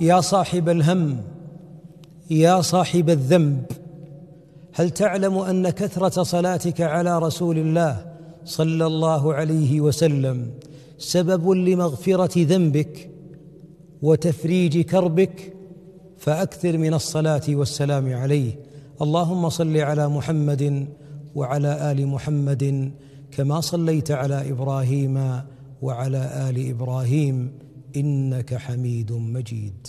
يا صاحب الهم يا صاحب الذنب هل تعلم ان كثره صلاتك على رسول الله صلى الله عليه وسلم سبب لمغفره ذنبك وتفريج كربك فاكثر من الصلاه والسلام عليه اللهم صل على محمد وعلى ال محمد كما صليت على ابراهيم وعلى ال ابراهيم إنك حميد مجيد